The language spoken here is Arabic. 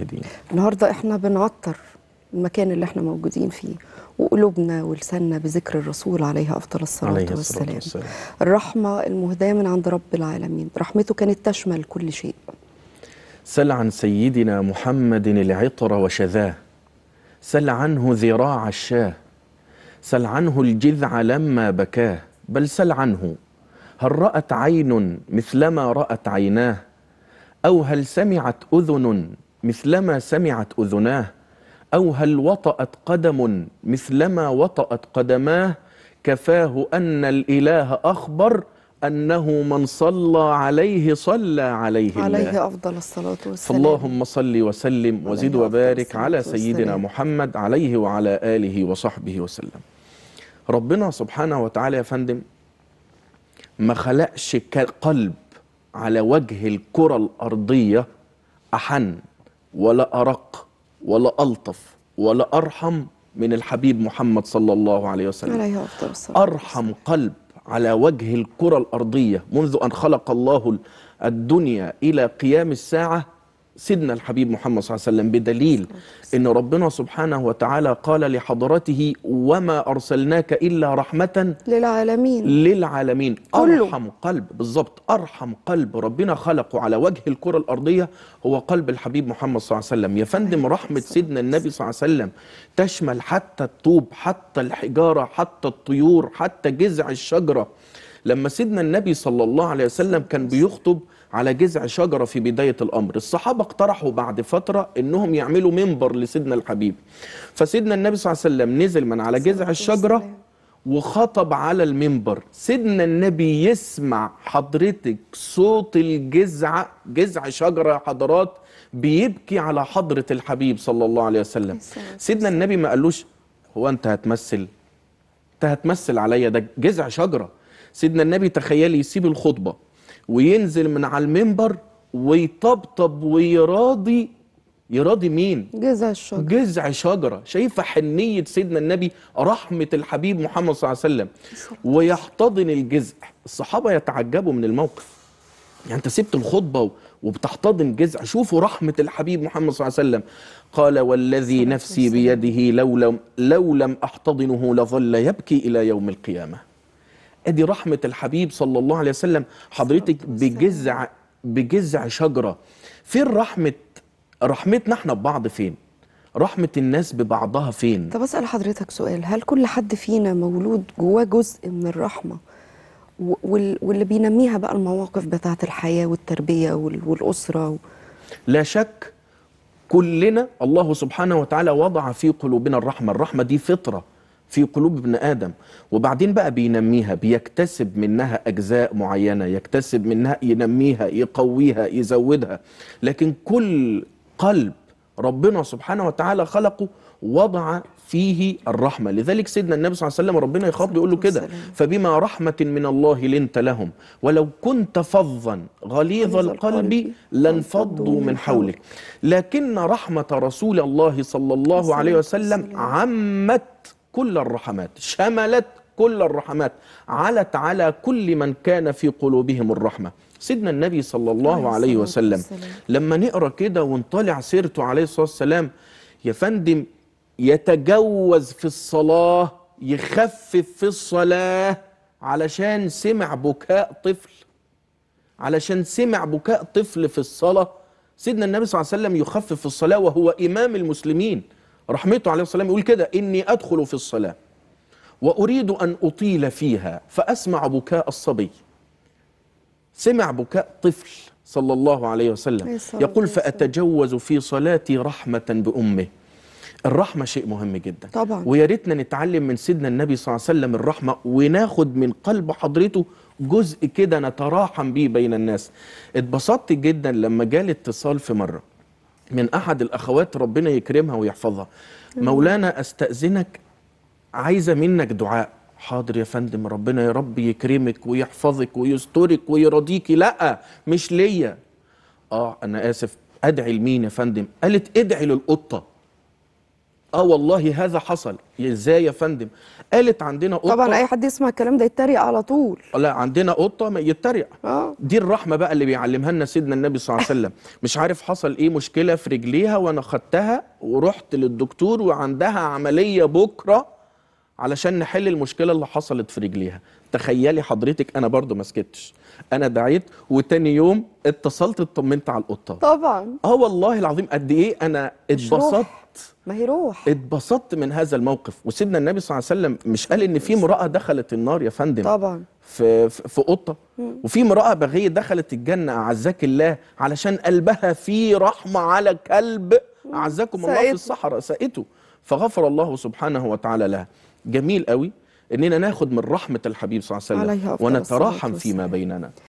المشاهدين النهارده احنا بنعطر المكان اللي احنا موجودين فيه وقلوبنا ولساننا بذكر الرسول عليه افضل الصلاه عليه والسلام. والسلام الرحمه المهداه من عند رب العالمين رحمته كانت تشمل كل شيء سل عن سيدنا محمد العطر وشذاه سل عنه ذراع الشاه سل عنه الجذع لما بكاه بل سل عنه هل رأت عين مثلما رأت عيناه أو هل سمعت أذن مثلما سمعت أذناه أو هل وطأت قدم مثلما وطأت قدماه كفاه أن الإله أخبر أنه من صلى عليه صلى عليه الله عليه أفضل الصلاة والسلام فاللهم صل وسلم وزد وبارك على سيدنا والسلام. محمد عليه وعلى آله وصحبه وسلم ربنا سبحانه وتعالى يا فندم ما خلقش قلب على وجه الكرة الأرضية أحن ولا أرق ولا ألطف ولا أرحم من الحبيب محمد صلى الله عليه وسلم عليه أرحم قلب على وجه الكرة الأرضية منذ أن خلق الله الدنيا إلى قيام الساعة سيدنا الحبيب محمد صلى الله عليه وسلم بدليل ان ربنا سبحانه وتعالى قال لحضرته وما ارسلناك الا رحمه للعالمين للعالمين كله. ارحم قلب بالظبط ارحم قلب ربنا خلقه على وجه الكره الارضيه هو قلب الحبيب محمد صلى الله عليه وسلم يا فندم أيوة، رحمه سيدنا النبي صلى الله عليه وسلم تشمل حتى الطوب حتى الحجاره حتى الطيور حتى جذع الشجره لما سيدنا النبي صلى الله عليه وسلم كان بيخطب على جذع شجرة في بداية الأمر الصحابة اقترحوا بعد فترة أنهم يعملوا منبر لسيدنا الحبيب فسيدنا النبي صلى الله عليه وسلم نزل من على جذع الشجرة وخطب على المنبر سيدنا النبي يسمع حضرتك صوت الجذع جذع شجرة حضرات بيبكي على حضرة الحبيب صلى الله عليه وسلم سيدنا النبي ما قالوش هو أنت هتمثل أنت هتمثل عليا ده جذع شجرة سيدنا النبي تخيل يسيب الخطبة وينزل من على المنبر ويطبطب ويراضي يراضي مين؟ جذع الشجرة جذع شجرة شايفة حنية سيدنا النبي رحمة الحبيب محمد صلى الله عليه وسلم ويحتضن الجذع الصحابة يتعجبوا من الموقف يعني انت سبت الخطبة وبتحتضن جذع شوفوا رحمة الحبيب محمد صلى الله عليه وسلم قال والذي نفسي بيده لو لم, لو لم أحتضنه لظل يبكي إلى يوم القيامة ادي رحمه الحبيب صلى الله عليه وسلم حضرتك بجذع بجذع شجره فين رحمه رحمتنا احنا ببعض فين رحمه الناس ببعضها فين طب اسال حضرتك سؤال هل كل حد فينا مولود جواه جزء من الرحمه واللي بينميها بقى المواقف بتاعه الحياه والتربيه والاسره و... لا شك كلنا الله سبحانه وتعالى وضع في قلوبنا الرحمه الرحمه دي فطره في قلوب ابن آدم وبعدين بقى بينميها بيكتسب منها أجزاء معينة يكتسب منها ينميها يقويها يزودها لكن كل قلب ربنا سبحانه وتعالى خلقه وضع فيه الرحمة لذلك سيدنا النبي صلى الله عليه وسلم ربنا يخاطب يقول له كده فبما رحمة من الله لنت لهم ولو كنت فظا غليظ القلب لانفضوا من حولك لكن رحمة رسول الله صلى الله عليه وسلم عمت كل الرحمات شملت كل الرحمات علت على كل من كان في قلوبهم الرحمة سيدنا النبي صلى الله عليه وسلم لما نقرأ كده ونطلع سيرته عليه الصلاة والسلام يا فندم يتجوز في الصلاة يخفف في الصلاة علشان سمع بكاء طفل علشان سمع بكاء طفل في الصلاة سيدنا النبي صلى الله عليه وسلم يخفف الصلاة وهو إمام المسلمين رحمته عليه السلام يقول كده إني أدخل في الصلاة وأريد أن أطيل فيها فأسمع بكاء الصبي سمع بكاء طفل صلى الله عليه وسلم يقول فأتجوز في صلاتي رحمة بأمه الرحمة شيء مهم جدا طبعا ويا ريتنا نتعلم من سيدنا النبي صلى الله عليه وسلم الرحمة وناخد من قلب حضرته جزء كده نتراحم بيه بين الناس اتبسطت جدا لما جالي اتصال في مرة من احد الاخوات ربنا يكرمها ويحفظها مولانا استاذنك عايزه منك دعاء حاضر يا فندم ربنا يا رب يكرمك ويحفظك ويسترك ويرضيك لا مش ليا اه انا اسف ادعي لمين يا فندم قالت ادعي للقطه اه والله هذا حصل ازاي يا فندم قالت عندنا قطه طبعا اي حد يسمع الكلام ده يتريق على طول لا عندنا قطه يتريق اه دي الرحمه بقى اللي بيعلمها لنا سيدنا النبي صلى الله عليه وسلم مش عارف حصل ايه مشكله في رجليها وانا خدتها ورحت للدكتور وعندها عمليه بكره علشان نحل المشكله اللي حصلت في رجليها تخيلي حضرتك انا برضو ما سكتش انا دعيت وتاني يوم اتصلت اطمنت على القطه طبعا اه والله العظيم قد ايه انا اتبسطت ما هي روح اتبسطت من هذا الموقف وسيدنا النبي صلى الله عليه وسلم مش قال ان في امراه دخلت النار يا فندم طبعا في في قطه وفي امراه بغيه دخلت الجنه اعزك الله علشان قلبها فيه رحمه على كلب اعزكم الله في الصحراء سائته فغفر الله سبحانه وتعالى لها جميل قوي اننا ناخد من رحمه الحبيب صلى الله عليه وسلم ونتراحم فيما بيننا